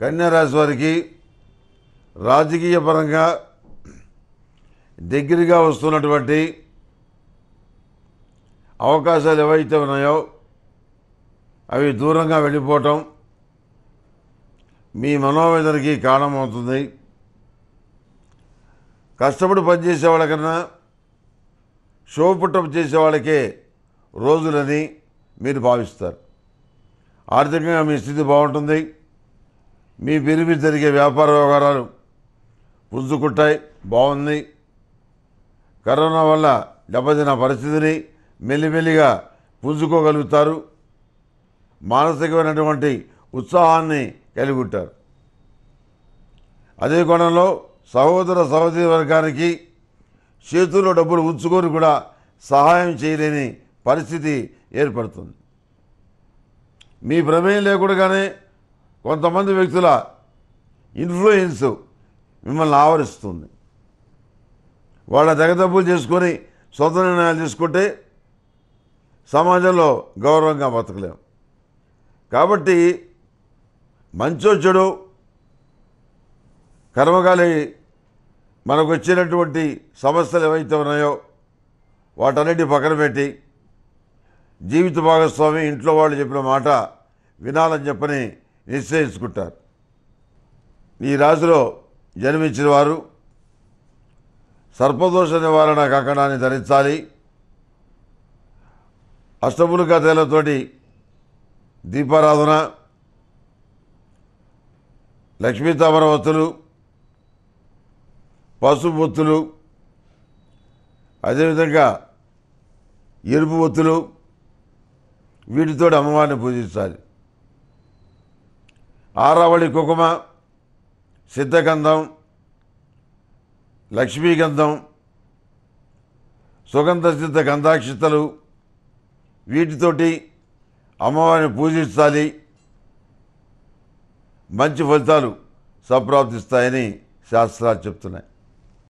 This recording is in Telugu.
కన్యారాశి వారికి రాజకీయ పరంగా దగ్గరగా వస్తున్నటువంటి అవకాశాలు ఏవైతే ఉన్నాయో అవి దూరంగా వెళ్ళిపోవటం మీ మనోవేదనకి కారణమవుతుంది కష్టపడి పనిచేసే వాళ్ళకన్నా షో పుట్టప్ చేసే వాళ్ళకే రోజులని మీరు భావిస్తారు ఆర్థికంగా మీ స్థితి బాగుంటుంది మీ పెరిమి జరిగే వ్యాపార వ్యవహారాలు పుంజుకుంటాయి బాగుంది కరోనా వల్ల దెబ్బతిన పరిస్థితిని మెల్లిమెల్లిగా పుంజుకోగలుగుతారు మానసికమైనటువంటి ఉత్సాహాన్ని కలిగి ఉంటారు అదే కోణంలో సహోదర సహోదరి వర్గానికి చేతుల్లో డబ్బులు ఉంచుకొని కూడా సహాయం చేయలేని పరిస్థితి ఏర్పడుతుంది మీ ప్రమేయం లేకుండానే కొంతమంది వ్యక్తుల ఇన్ఫ్లుయెన్స్ మిమ్మల్ని ఆవరిస్తుంది వాళ్ళ దగ్గదప్పులు చేసుకొని సొంత నిర్ణయాలు తీసుకుంటే సమాజంలో గౌరవంగా బతకలేము కాబట్టి మంచో చెడు కర్మగాలి మనకు వచ్చినటువంటి సమస్యలు ఏవైతే ఉన్నాయో వాటన్నిటి పక్కన పెట్టి జీవిత భాగస్వామి ఇంట్లో వాళ్ళు చెప్పిన మాట వినాలని చెప్పని నిశ్చయించుకుంటారు ఈ రాశిలో జన్మించిన వారు సర్పదోష నివారణ కంకణాన్ని ధరించాలి అష్టములుగా తేలతోటి దీపారాధన లక్ష్మీ వత్తులు పసుపు ఒత్తులు అదేవిధంగా ఎరుపు ఒత్తులు వీటితోటి అమ్మవారిని పూజించాలి ఆరావళి కుకుమ సిద్ధగంధం లక్ష్మీగంధం సుగంధ సిద్ధ గంధాక్షితలు వీటితోటి అమ్మవారిని పూజించాలి మంచి ఫలితాలు సంప్రాప్తిస్తాయని శాస్త్రాలు చెప్తున్నాయి